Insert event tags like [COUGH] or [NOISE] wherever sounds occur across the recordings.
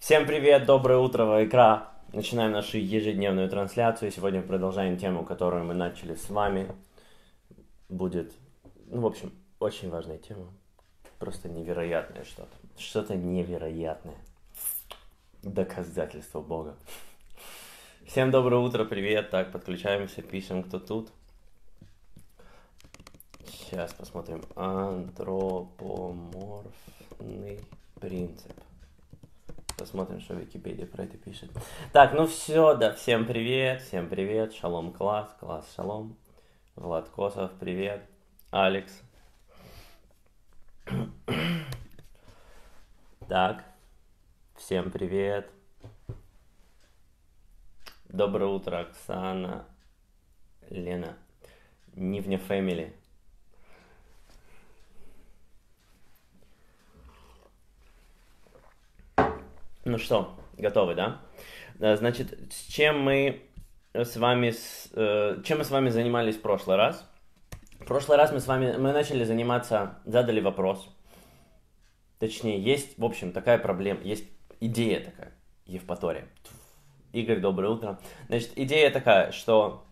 Всем привет, доброе утро, Вайкра. Начинаем нашу ежедневную трансляцию. Сегодня продолжаем тему, которую мы начали с вами. Будет, ну, в общем, очень важная тема. Просто невероятное что-то. Что-то невероятное. Доказательство Бога. Всем доброе утро, привет. Так, подключаемся, пишем, кто тут. Сейчас посмотрим. Антропоморфный принцип. Посмотрим, что Википедия про это пишет. Так, ну все, да, всем привет, всем привет, шалом класс, класс шалом. Влад Косов, привет. Алекс. Так, всем привет. Доброе утро, Оксана, Лена. Нивня Фэмили. Ну что, готовы, да? Э, значит, с чем мы с вами, с, э, чем мы с вами занимались в прошлый раз? В прошлый раз мы с вами, мы начали заниматься, задали вопрос. Точнее, есть, в общем, такая проблема, есть идея такая, Евпатория. Игорь, доброе утро. Значит, идея такая, что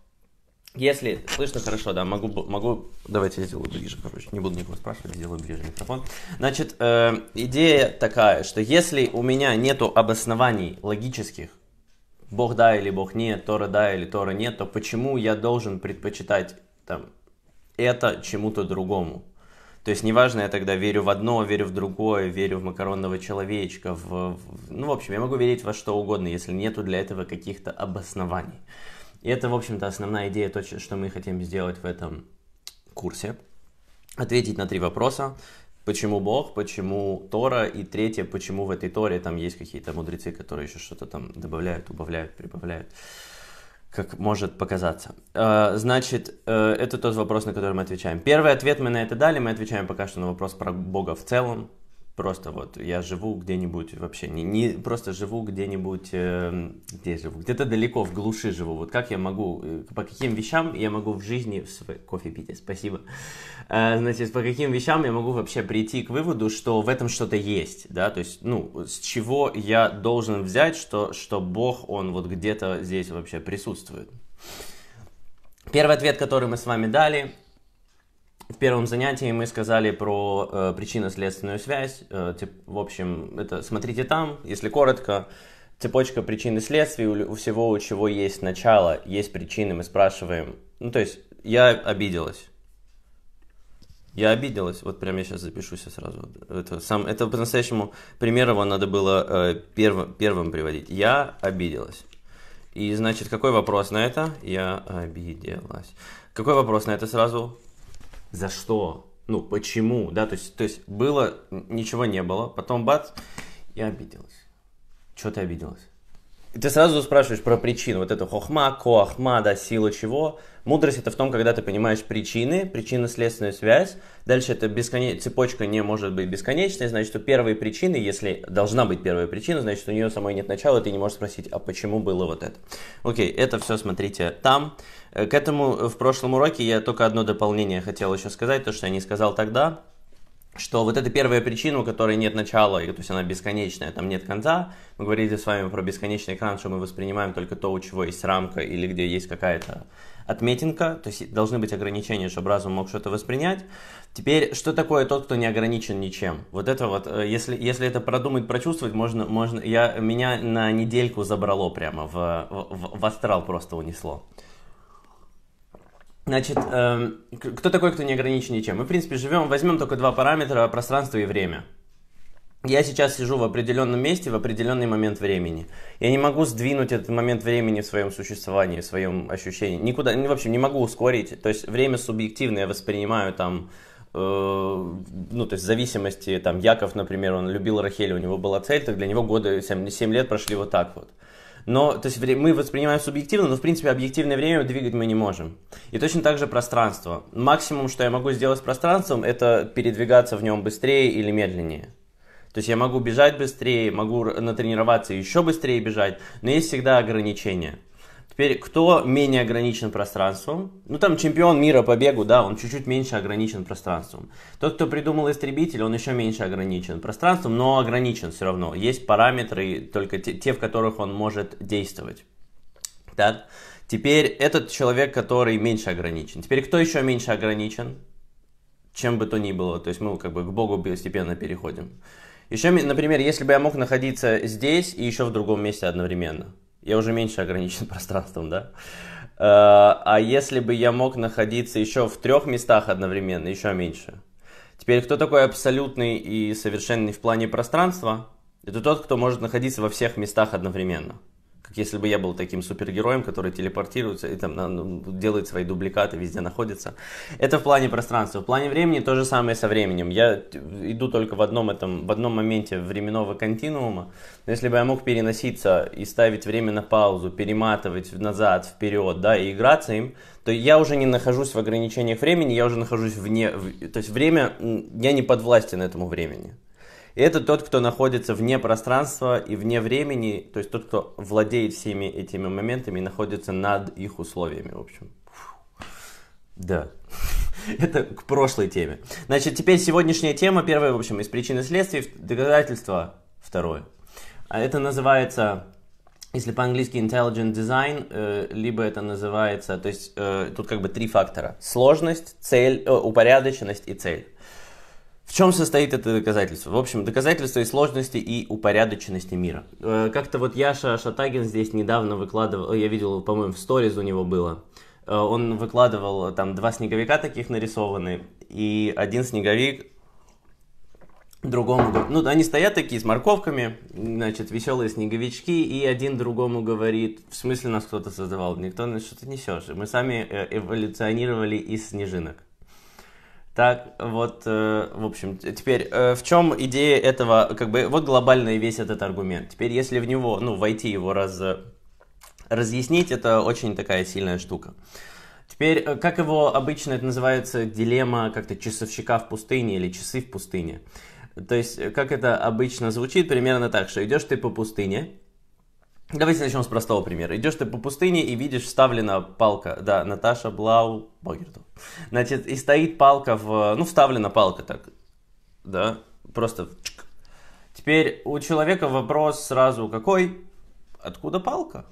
если слышно хорошо, да, могу, могу, давайте я сделаю ближе, короче, не буду никого спрашивать, сделаю ближе микрофон. Значит, э, идея такая, что если у меня нету обоснований логических, Бог да или Бог нет, Тора да или Тора нет, то почему я должен предпочитать там это чему-то другому? То есть неважно, я тогда верю в одно, верю в другое, верю в макаронного человечка, в, в, ну, в общем, я могу верить во что угодно, если нету для этого каких-то обоснований. И это, в общем-то, основная идея, то, что мы хотим сделать в этом курсе. Ответить на три вопроса. Почему Бог, почему Тора, и третье, почему в этой Торе там есть какие-то мудрецы, которые еще что-то там добавляют, убавляют, прибавляют как может показаться. А, значит, э, это тот вопрос, на который мы отвечаем. Первый ответ мы на это дали, мы отвечаем пока что на вопрос про Бога в целом, Просто вот я живу где-нибудь вообще, не, не просто живу где-нибудь, э, где живу, где-то далеко в глуши живу. Вот как я могу, э, по каким вещам я могу в жизни, кофе пить, спасибо. Э, значит, по каким вещам я могу вообще прийти к выводу, что в этом что-то есть, да, то есть, ну, с чего я должен взять, что, что Бог, он вот где-то здесь вообще присутствует. Первый ответ, который мы с вами дали, в первом занятии мы сказали про э, причинно-следственную связь. Э, тип, в общем, это смотрите там, если коротко. Цепочка причин и следствий у, всего, у чего есть начало, есть причины, мы спрашиваем. Ну, то есть, я обиделась. Я обиделась, вот прямо я сейчас запишусь сразу. Это, сам, это по-настоящему пример его надо было э, перв, первым приводить. Я обиделась. И значит, какой вопрос на это? Я обиделась. Какой вопрос на это сразу? за что, ну почему, да, то есть, то есть было, ничего не было, потом бац, и обиделась. Чего ты обиделась? ты сразу спрашиваешь про причину, вот это хохма, коахма, да, сила чего. Мудрость это в том, когда ты понимаешь причины, причинно-следственную связь. Дальше эта бесконеч... цепочка не может быть бесконечной, значит, у первой причины, если должна быть первая причина, значит, у нее самой нет начала, ты не можешь спросить, а почему было вот это. Окей, это все смотрите там. Э, к этому э, в прошлом уроке я только одно дополнение хотел еще сказать, то, что я не сказал тогда, что вот эта первая причина, у которой нет начала, то есть она бесконечная, там нет конца, мы говорили с вами про бесконечный экран, что мы воспринимаем только то, у чего есть рамка или где есть какая-то отметинка, то есть должны быть ограничения, чтобы разум мог что-то воспринять. Теперь, что такое тот, кто не ограничен ничем? Вот это вот, э, если, если это продумать, прочувствовать, можно, можно, я, меня на недельку забрало прямо, в, в, в астрал просто унесло. Значит, э, кто такой, кто не ограничен ничем? Мы, в принципе, живем, возьмем только два параметра, пространство и время. Я сейчас сижу в определенном месте в определенный момент времени. Я не могу сдвинуть этот момент времени в своем существовании, в своем ощущении. Никуда, в общем, не могу ускорить. То есть время субъективное я воспринимаю там, э, ну, то есть зависимости, там, Яков, например, он любил Рахель, у него была цель, так для него годы, 7, 7 лет прошли вот так вот. Э, но то есть мы воспринимаем субъективно, но в принципе объективное время двигать мы не можем. И точно так же пространство. Максимум, что я могу сделать с пространством, это передвигаться в нем быстрее или медленнее. То есть я могу бежать быстрее, могу натренироваться еще быстрее бежать, но есть всегда ограничения. Теперь, кто менее ограничен пространством? Ну, там чемпион мира по бегу, да, он чуть-чуть меньше ограничен пространством. Тот, кто придумал истребитель, он еще меньше ограничен пространством, но ограничен все равно. Есть параметры, только те, те в которых он может действовать. Так? Теперь этот человек, который меньше ограничен. Теперь, кто еще меньше ограничен? Чем бы то ни было. То есть мы как бы к Богу постепенно переходим. Еще, например, если бы я мог находиться здесь и еще в другом месте одновременно я уже меньше ограничен [LAUGHS] пространством, да? А, а если бы я мог находиться еще в трех местах одновременно, еще меньше. Теперь, кто такой абсолютный и совершенный в плане пространства? Это тот, кто может находиться во всех местах одновременно как если бы я был таким супергероем, который телепортируется и там ну, делает свои дубликаты, везде находится. Это в плане пространства. В плане времени то же самое со временем. Я иду только в одном, этом, в одном моменте временного континуума. Но если бы я мог переноситься и ставить время на паузу, перематывать назад, вперед, да, и играться им, то я уже не нахожусь в ограничениях времени, я уже нахожусь вне... В, то есть время... Я не подвластен этому времени. Это тот, кто находится вне пространства и вне времени, то есть тот, кто владеет всеми этими моментами и находится над их условиями, в общем. Да. [LAUGHS] Это к прошлой теме. Значит, теперь сегодняшняя тема, первая, в общем, из причины следствий, доказательства второе. А это называется если по-английски intelligent design, э, либо это называется, то есть э, тут как бы три фактора. Сложность, цель, э, упорядоченность и цель. В чем состоит это доказательство? В общем, доказательство и сложности и упорядоченности мира. Э, как-то вот Яша Шатагин здесь недавно выкладывал, э, я видел, по-моему, в сториз у него было. Э, он выкладывал там два снеговика таких нарисованы, и один снеговик другому... Ну, они стоят такие с морковками, значит, веселые снеговички, и один другому говорит, в смысле нас кто-то создавал? Никто, что ты несешь? Мы сами эволюционировали из снежинок. Так, вот, э, в общем, теперь, э, в чем идея этого, как бы, вот глобальный весь этот аргумент. Теперь, если в него, ну, войти его раз, э, разъяснить, это очень такая сильная штука. Теперь, э, как его обычно это называется, дилемма как-то часовщика в пустыне или часы в пустыне. То есть, э, как это обычно звучит, примерно так, что идешь ты по пустыне, Давайте начнем с простого примера. Идешь ты по пустыне и видишь вставлена палка, да, Наташа Блау Богерту. Значит, и стоит палка в, ну, вставлена палка так, да, просто Теперь у человека вопрос сразу какой? Откуда палка?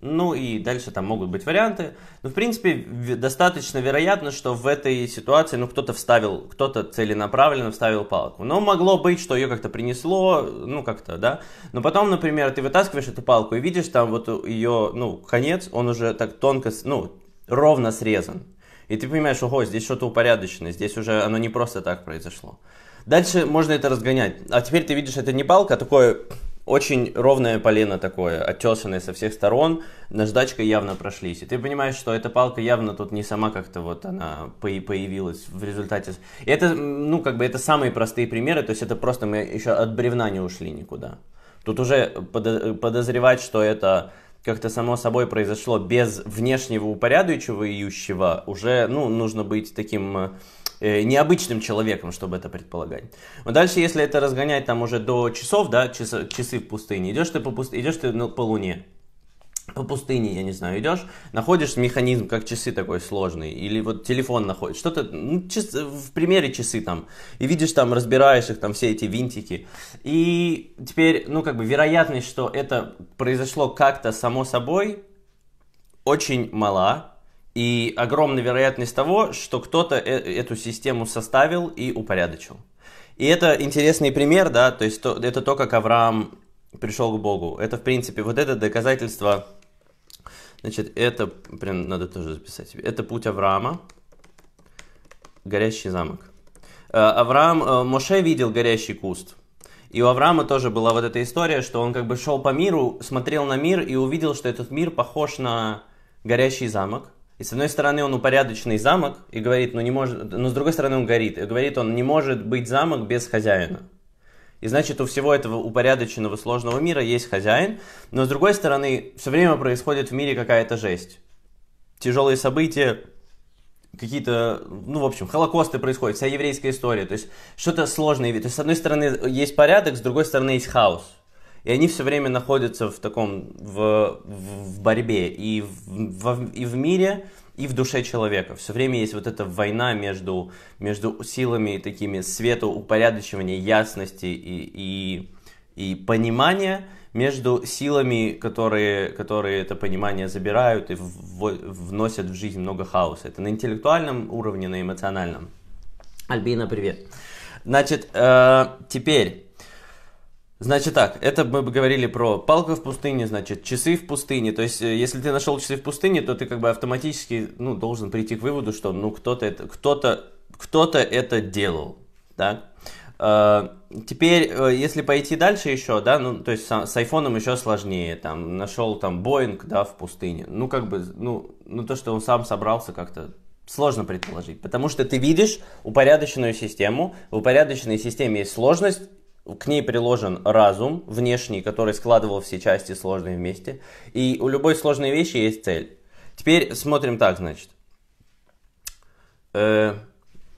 Ну и дальше там могут быть варианты. Но ну, в принципе достаточно вероятно, что в этой ситуации ну, кто-то вставил, кто-то целенаправленно вставил палку. Но могло быть, что ее как-то принесло, ну как-то, да. Но потом, например, ты вытаскиваешь эту палку и видишь там вот ее, ну, конец, он уже так тонко, ну, ровно срезан. И ты понимаешь, ого, здесь что-то упорядочено, здесь уже оно не просто так произошло. Дальше можно это разгонять. А теперь ты видишь, это не палка, а такое очень ровное полено такое, оттесанное со всех сторон, наждачкой явно прошлись. И ты понимаешь, что эта палка явно тут не сама как-то вот она появилась в результате. И это, ну, как бы это самые простые примеры, то есть это просто мы еще от бревна не ушли никуда. Тут уже подозревать, что это как-то само собой произошло без внешнего упорядочивающего, уже, ну, нужно быть таким э, Э, необычным человеком, чтобы это предполагать. Но дальше, если это разгонять там уже до часов, да, часы, часы в пустыне, идешь ты по пустыне, идешь ты ну, по луне, по пустыне, я не знаю, идешь, находишь механизм, как часы такой сложный, или вот телефон находишь, что-то, ну, час, в примере часы там, и видишь там, разбираешь их, там все эти винтики, и теперь, ну, как бы вероятность, что это произошло как-то само собой, очень мала, и огромная вероятность того, что кто-то э эту систему составил и упорядочил. И это интересный пример, да, то есть то, это то, как Авраам пришел к Богу. Это, в принципе, вот это доказательство, значит, это, блин, надо тоже записать это путь Авраама, горящий замок. Э, Авраам, э, Моше видел горящий куст, и у Авраама тоже была вот эта история, что он как бы шел по миру, смотрел на мир и увидел, что этот мир похож на горящий замок. И с одной стороны, он упорядоченный замок и говорит, ну не может, но с другой стороны, он горит. И говорит, он не может быть замок без хозяина. И значит, у всего этого упорядоченного сложного мира есть хозяин, но с другой стороны, все время происходит в мире какая-то жесть. Тяжелые события, какие-то, ну, в общем, холокосты происходят, вся еврейская история, то есть что-то сложное. То есть, с одной стороны, есть порядок, с другой стороны, есть хаос. И они все время находятся в таком, в, в борьбе и в, в, и в мире, и в душе человека. Все время есть вот эта война между, между силами такими света, упорядочивания, ясности и, и, и понимания, между силами, которые, которые это понимание забирают и в, вносят в жизнь много хаоса. Это на интеллектуальном уровне, на эмоциональном. Альбина, привет. Значит, э, теперь Значит так, это мы бы говорили про палка в пустыне, значит, часы в пустыне. То есть, э, если ты нашел часы в пустыне, то ты как бы автоматически, ну, должен прийти к выводу, что, ну, кто-то это, кто-то, кто-то это делал, да. Э, теперь, э, если пойти дальше еще, да, ну, то есть с айфоном еще сложнее, там, нашел там Боинг, да, в пустыне, ну, как бы, ну, ну, то, что он сам собрался как-то, сложно предположить, потому что ты видишь упорядоченную систему, в упорядоченной системе есть сложность, к ней приложен разум внешний, который складывал все части сложные вместе. И у любой сложной вещи есть цель. Теперь смотрим так, значит. Э,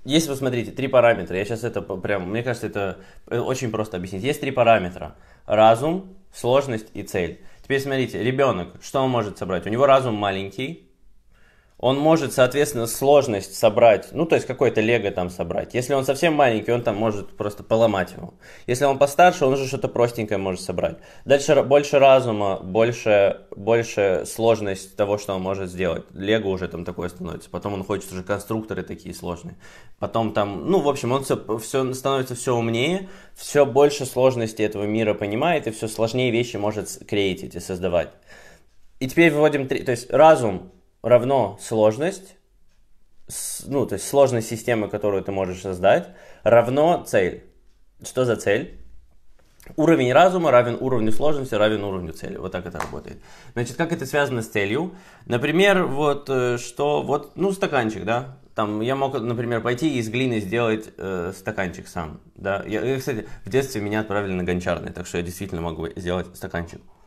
если вы смотрите, три параметра, я сейчас это прям, мне кажется, это э, очень просто объяснить. Есть три параметра. Разум, сложность и цель. Теперь смотрите, ребенок, что он может собрать? У него разум маленький, он может, соответственно, сложность собрать, ну, то есть какой-то лего там собрать. Если он совсем маленький, он там может просто поломать его. Если он постарше, он уже что-то простенькое может собрать. Дальше больше разума, больше, больше сложность того, что он может сделать. Лего уже там такое становится. Потом он хочет уже конструкторы такие сложные. Потом там, ну, в общем, он все, все становится все умнее, все больше сложности этого мира понимает, и все сложнее вещи может креатить и создавать. И теперь выводим три, то есть разум, равно сложность, ну, то есть сложность системы, которую ты можешь создать, равно цель. Что за цель? Уровень разума равен уровню сложности, равен уровню цели. Вот так это работает. Значит, как это связано с целью? Например, вот э, что, вот, ну, стаканчик, да? Там я мог, например, пойти из глины сделать э, стаканчик сам, да? Я, кстати, в детстве меня отправили на гончарный, так что я действительно могу сделать стаканчик. Э,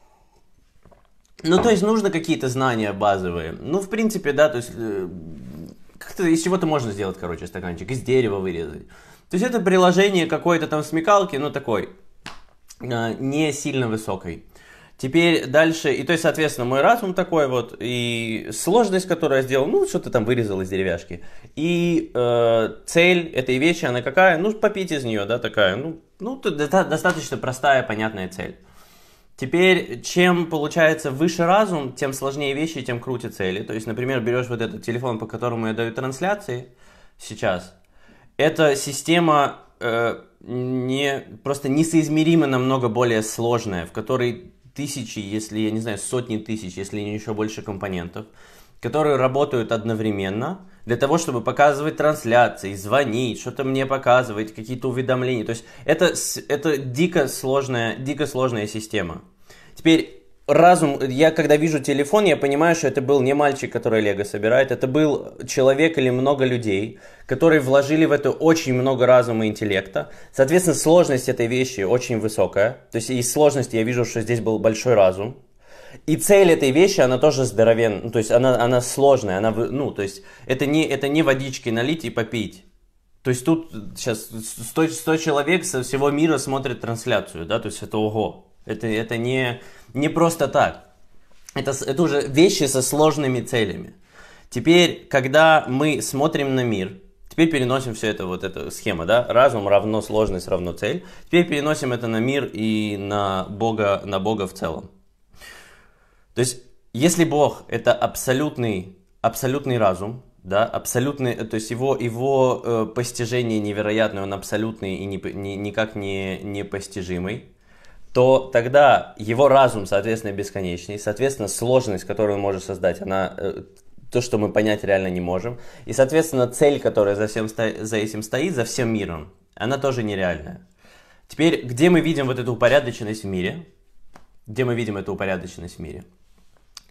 ну, то есть нужно какие-то знания базовые. Ну, в принципе, да, то есть э, как-то из чего-то можно сделать, короче, стаканчик, из дерева вырезать. То есть это приложение какой-то там смекалки, ну, такой, а, не сильно высокой. Теперь дальше, и то есть, соответственно, мой разум такой вот, и сложность, которую я сделал, ну, что-то там вырезал из деревяшки. И э, цель этой вещи, она какая? Ну, попить из нее, да, такая. Ну, ну достаточно простая, понятная цель. Теперь, чем получается выше разум, тем сложнее вещи, тем круче цели. То есть, например, берешь вот этот телефон, по которому я даю трансляции сейчас. Эта система э, не, просто несоизмеримо намного более сложная, в которой тысячи, если, я не знаю, сотни тысяч, если не еще больше компонентов, которые работают одновременно для того, чтобы показывать трансляции, звонить, что-то мне показывать, какие-то уведомления. То есть это, это дико, сложная, дико сложная система. Теперь разум, я когда вижу телефон, я понимаю, что это был не мальчик, который Лего собирает, это был человек или много людей, которые вложили в это очень много разума и интеллекта. Соответственно, сложность этой вещи очень высокая. То есть из сложности я вижу, что здесь был большой разум. И цель этой вещи, она тоже здоровенная, ну, то есть она, она сложная, она, ну, то есть это не, это не водички налить и попить. То есть тут сейчас 100, 100 человек со всего мира смотрят трансляцию, да, то есть это ого. Это, это не, не просто так. Это, это уже вещи со сложными целями. Теперь, когда мы смотрим на мир, теперь переносим все это, вот эту схему, да, разум равно сложность равно цель, теперь переносим это на мир и на Бога, на Бога в целом. То есть, если Бог это абсолютный, абсолютный разум, да, абсолютный, э, то есть его, его э, постижение невероятное, он абсолютный и не, не, никак не, не постижимый, то тогда его разум, соответственно, бесконечный, соответственно, сложность, которую он может создать, она э, то, что мы понять реально не можем. И, соответственно, цель, которая за, всем, за этим стоит, за всем миром, она тоже нереальная. Теперь, где мы видим вот эту упорядоченность в мире? Где мы видим эту упорядоченность в мире?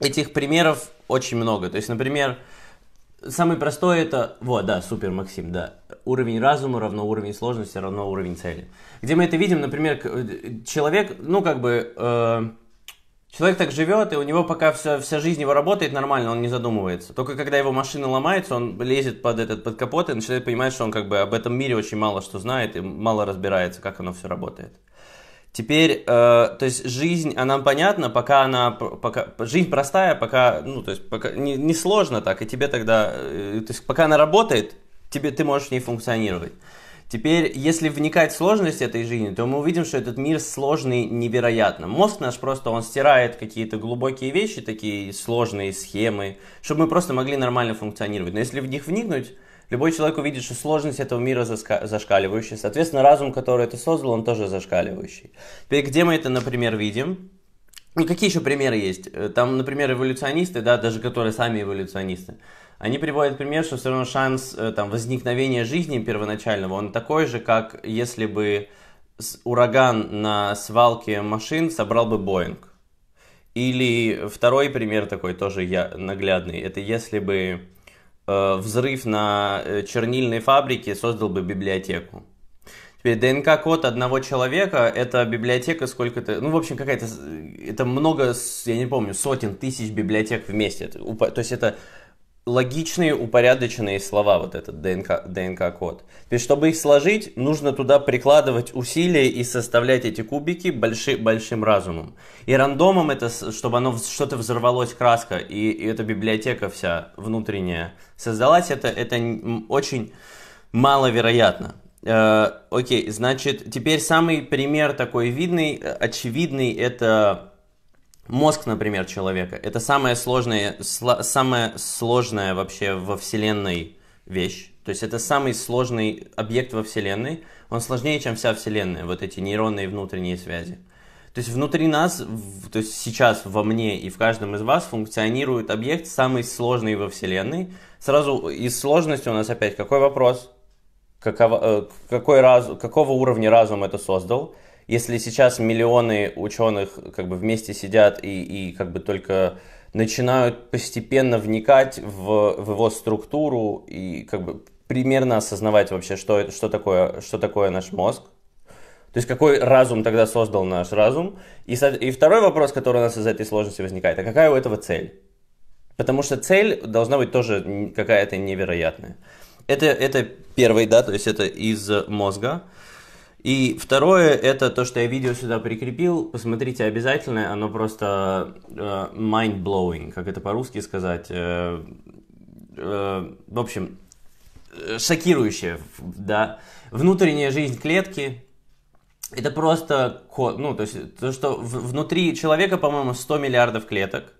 Этих примеров очень много. То есть, например, Самый простой это, вот, да, супер, Максим, да. Уровень разума равно уровень сложности равно уровень цели. Где мы это видим, например, э, человек, ну, как бы, э, человек так живет, и у него пока вся, вся жизнь его работает нормально, он не задумывается. Только когда его машина ломается, он лезет под этот, под капот и начинает понимать, что он как бы об этом мире очень мало что знает и мало разбирается, как оно все работает. Теперь, э, то есть жизнь, она понятна, пока она, пока, жизнь простая, пока, ну, то есть, пока не, не сложно так, и тебе тогда, э, то есть, пока она работает, тебе, ты можешь в ней функционировать. Теперь, если вникать в сложность этой жизни, то мы увидим, что этот мир сложный невероятно. Мозг наш просто, он стирает какие-то глубокие вещи, такие сложные схемы, чтобы мы просто могли нормально функционировать. Но если в них вникнуть, Любой человек увидит, что сложность этого мира зашкаливающая. Соответственно, разум, который это создал, он тоже зашкаливающий. Теперь где мы это, например, видим? Ну, какие еще примеры есть? Э, там, например, эволюционисты, да, даже которые сами эволюционисты, они приводят пример, что все равно шанс э, там, возникновения жизни первоначального, он такой же, как если бы ураган на свалке машин собрал бы Боинг. Или второй пример такой тоже я, наглядный, это если бы Э, взрыв на э, чернильной фабрике создал бы библиотеку. Теперь ДНК-код одного человека, это библиотека сколько-то, ну, в общем, какая-то, э, это много, я не помню, сотен тысяч библиотек вместе. То есть это логичные, упорядоченные слова, вот этот ДНК, ДНК-код. То есть, чтобы их сложить, нужно туда прикладывать усилия и составлять эти кубики больши, большим разумом. И рандомом это, чтобы оно что-то взорвалось, краска, и, и эта библиотека вся внутренняя создалась, это, это очень маловероятно. Э, окей, значит, теперь самый пример такой видный, э, очевидный, это Мозг, например, человека, это самая сложная, сло, самая сложная вообще во Вселенной вещь. То есть это самый сложный объект во Вселенной. Он сложнее, чем вся Вселенная, вот эти нейронные внутренние связи. То есть внутри нас, то есть сейчас во мне и в каждом из вас функционирует объект самый сложный во Вселенной. Сразу из сложности у нас опять какой вопрос? Какого, э, какой раз, какого уровня разум это создал? если сейчас миллионы ученых как бы вместе сидят и, и как бы только начинают постепенно вникать в, в его структуру и как бы примерно осознавать вообще, что, что, такое, что такое наш мозг, то есть какой разум тогда создал наш разум? И, и второй вопрос, который у нас из этой сложности возникает, а какая у этого цель? Потому что цель должна быть тоже какая-то невероятная. Это, это первый, да, то есть это из мозга. И второе, это то, что я видео сюда прикрепил. Посмотрите обязательно, оно просто э, mind-blowing, как это по-русски сказать. Э, э, в общем, э, шокирующее, да. Внутренняя жизнь клетки, это просто ну, то есть, то, что внутри человека, по-моему, 100 миллиардов клеток,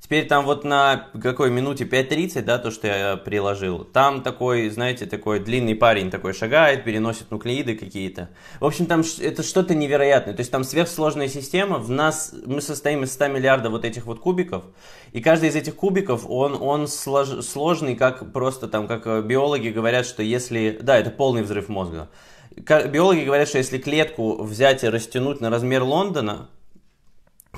Теперь там вот на какой минуте 5.30, да, то, что я приложил, там такой, знаете, такой длинный парень такой шагает, переносит нуклеиды какие-то. В общем, там это что-то невероятное. То есть там сверхсложная система, в нас, мы состоим из 100 миллиардов вот этих вот кубиков, и каждый из этих кубиков, он, он слож, сложный, как просто там, как э, биологи говорят, что если, да, это полный взрыв мозга. Биологи говорят, что если клетку взять и растянуть на размер Лондона,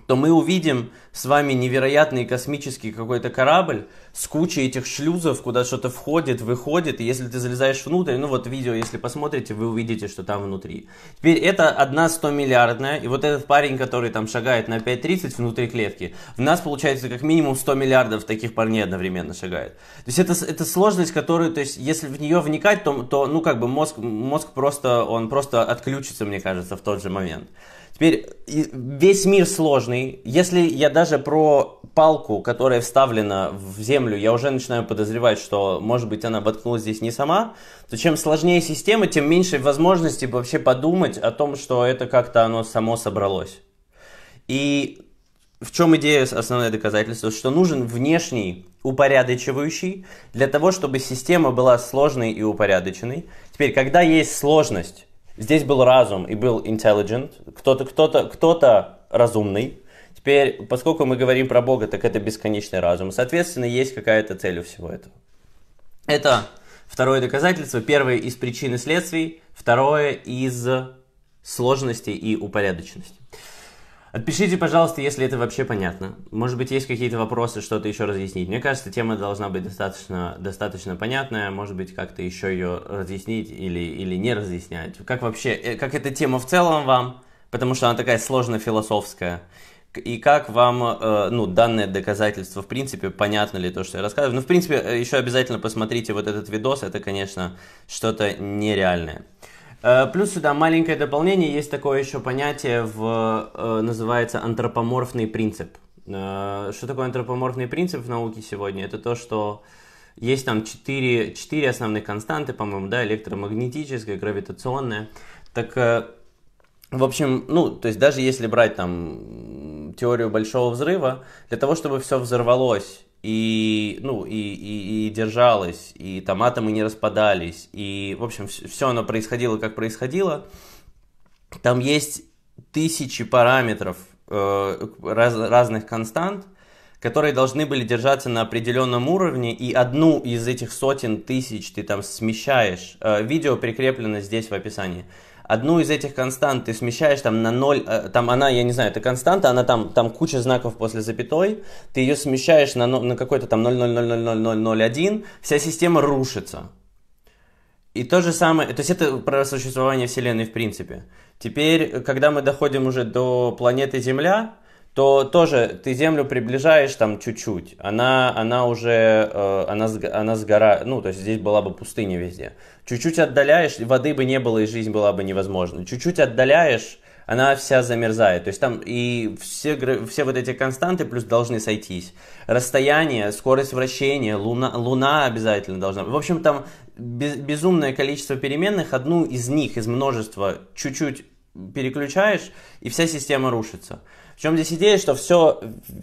то мы увидим с вами невероятный космический какой-то корабль с кучей этих шлюзов, куда что-то входит, выходит, и если ты залезаешь внутрь, ну вот видео, если посмотрите, вы увидите, что там внутри. Теперь это одна 100 миллиардная, и вот этот парень, который там шагает на 5.30 внутри клетки, в нас получается как минимум 100 миллиардов таких парней одновременно шагает. То есть это, это сложность, которую, то есть если в нее вникать, то, то ну как бы мозг, мозг просто, он просто отключится, мне кажется, в тот же момент. Теперь весь мир сложный. Если я даже про палку, которая вставлена в землю, я уже начинаю подозревать, что, может быть, она воткнулась здесь не сама, то чем сложнее система, тем меньше возможности вообще подумать о том, что это как-то оно само собралось. И в чем идея основное доказательство? Что нужен внешний упорядочивающий для того, чтобы система была сложной и упорядоченной. Теперь, когда есть сложность, Здесь был разум и был intelligent, кто-то кто-то кто-то разумный. Теперь, поскольку мы говорим про Бога, так это бесконечный разум. Соответственно, есть какая-то цель у всего этого. Это второе доказательство. Первое из причин и следствий, второе из сложности и упорядоченности. Отпишите, пожалуйста, если это вообще понятно. Может быть, есть какие-то вопросы, что-то еще разъяснить. Мне кажется, тема должна быть достаточно, достаточно понятная. Может быть, как-то еще ее разъяснить или, или не разъяснять. Как вообще, э, как эта тема в целом вам? Потому что она такая сложно философская. И как вам, э, ну, данное доказательство, в принципе, понятно ли то, что я рассказываю? Ну, в принципе, э, еще обязательно посмотрите вот этот видос, это, конечно, что-то нереальное. Э, плюс сюда маленькое дополнение, есть такое еще понятие, в, э, называется антропоморфный принцип. Э, что такое антропоморфный принцип в науке сегодня? Это то, что есть там четыре, четыре основные константы, по-моему, да, электромагнетическая, гравитационная. Так, в общем, ну, то есть даже если брать там теорию большого взрыва, для того, чтобы все взорвалось, и, ну, и, и, и держалось, и там атомы не распадались, и, в общем, все оно происходило, как происходило. Там есть тысячи параметров э, раз, разных констант, которые должны были держаться на определенном уровне, и одну из этих сотен тысяч ты там смещаешь. Э, видео прикреплено здесь в описании одну из этих констант ты смещаешь там на 0, э, там она, я не знаю, это константа, она там, там куча знаков после запятой, ты ее смещаешь на, на какой-то там 0,0000001, вся система рушится. И то же самое, то есть это про существование Вселенной в принципе. Теперь, э, когда мы доходим уже до планеты Земля, то тоже ты землю приближаешь там чуть-чуть, она, она уже, э, она, она сгора, ну, то есть здесь была бы пустыня везде. Чуть-чуть отдаляешь, воды бы не было, и жизнь была бы невозможна. Чуть-чуть отдаляешь, она вся замерзает. То есть там и все, все вот эти константы плюс должны сойтись. Расстояние, скорость вращения, луна, луна обязательно должна В общем, там безумное количество переменных, одну из них из множества чуть-чуть переключаешь, и вся система рушится. В чем здесь идея, что все,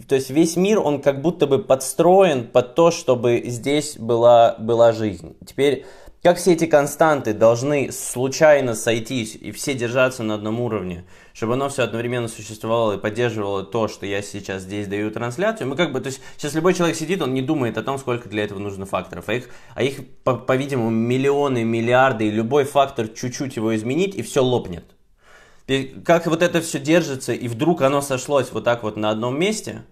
то есть весь мир, он как будто бы подстроен под то, чтобы здесь была, была жизнь. Теперь, как все эти константы должны случайно сойтись и все держаться на одном уровне, чтобы оно все одновременно существовало и поддерживало то, что я сейчас здесь даю трансляцию. Мы как бы, то есть сейчас любой человек сидит, он не думает о том, сколько для этого нужно факторов, а их, а их по-видимому, миллионы, миллиарды, и любой фактор чуть-чуть его изменить, и все лопнет. Как вот это все держится, и вдруг оно сошлось вот так вот на одном месте.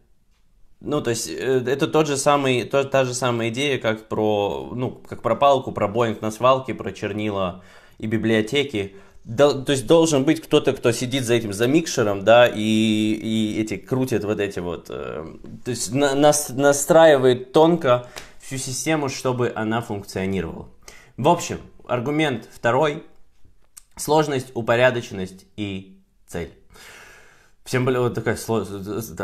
Ну, то есть, э, это тот же самый, то, та же самая идея, как про, ну, как про палку, про Боинг на свалке, про чернила и библиотеки. До, то есть должен быть кто-то, кто сидит за этим, за микшером, да, и, и эти крутит вот эти вот, э, то есть на, нас, настраивает тонко всю систему, чтобы она функционировала. В общем, аргумент второй – Сложность, упорядоченность и цель. Всем была вот такая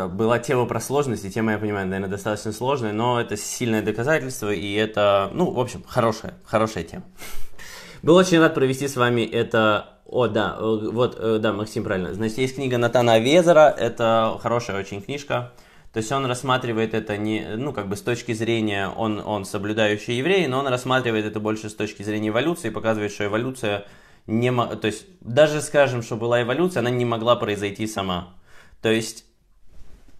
была тема про сложность, и тема, я понимаю, наверное, достаточно сложная, но это сильное доказательство, и это, ну, в общем, хорошая, хорошая тема. Был очень рад провести с вами это... О, да, э, вот, э, да, Максим, правильно. Значит, есть книга Натана Везера, это хорошая очень книжка. То есть он рассматривает это не, ну, как бы с точки зрения, он, он соблюдающий еврей, но он рассматривает это больше с точки зрения эволюции, показывает, что эволюция не, то есть даже скажем, что была эволюция, она не могла произойти сама. То есть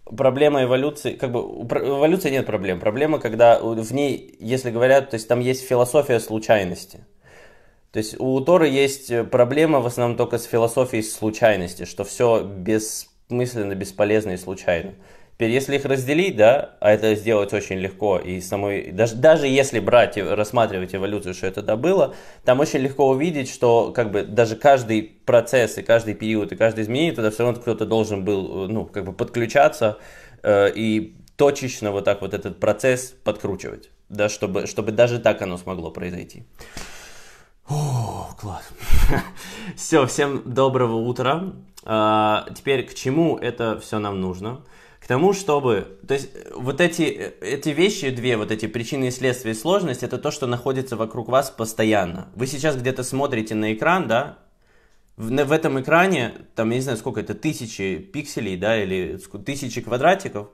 проблема эволюции, как бы у эволюции нет проблем. Проблема, когда в ней, если говорят, то есть там есть философия случайности. То есть у Тора есть э, проблема в основном только с философией случайности, что все бессмысленно, бесполезно и случайно. Теперь, если их разделить, да, а это сделать очень легко, и самой, даже, даже если брать и рассматривать эволюцию, что это было, там очень легко увидеть, что как бы даже каждый процесс и каждый период и каждое изменение, тогда все равно кто-то должен был, э, ну, как бы подключаться э, и точечно вот так вот этот процесс подкручивать, да, чтобы, чтобы даже так оно смогло произойти. О, класс. [LAUGHS] все, всем доброго утра. А, теперь к чему это все нам нужно? к тому, чтобы... То есть вот эти, эти вещи, две вот эти причины и следствия и сложность, это то, что находится вокруг вас постоянно. Вы сейчас где-то смотрите на экран, да, в, в этом экране, там, я не знаю, сколько это, тысячи пикселей, да, или тысячи квадратиков,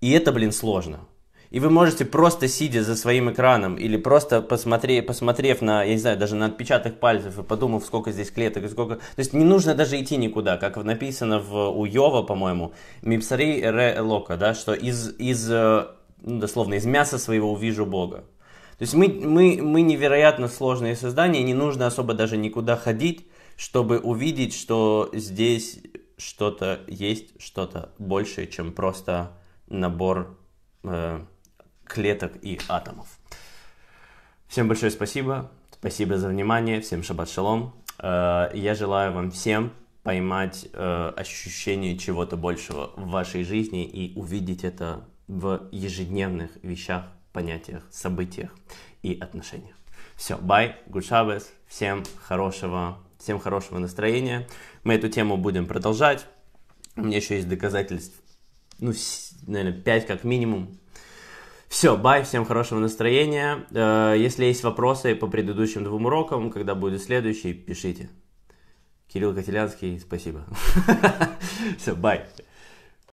и это, блин, сложно. И вы можете просто сидя за своим экраном или просто посмотрев, посмотрев на, я не знаю, даже на отпечаток пальцев и подумав, сколько здесь клеток сколько... То есть не нужно даже идти никуда, как написано в, у Йова, по-моему, Мипсари Ре Лока, да, что из, из э, ну, дословно, из мяса своего увижу Бога. То есть мы, мы, мы невероятно сложные создания, не нужно особо даже никуда ходить, чтобы увидеть, что здесь что-то есть, что-то большее, чем просто набор э, клеток и атомов. Всем большое спасибо. Спасибо за внимание. Всем шаббат шалом. Э, я желаю вам всем поймать э, ощущение чего-то большего в вашей жизни и увидеть это в ежедневных вещах, понятиях, событиях и отношениях. Все, бай, гудшабес, всем хорошего, всем хорошего настроения. Мы эту тему будем продолжать. У меня еще есть доказательств, ну, наверное, 5 как минимум, все, бай, всем хорошего настроения. Э, если есть вопросы по предыдущим двум урокам, когда будет следующий, пишите. Кирилл Котелянский, спасибо. [LAUGHS] Все, бай.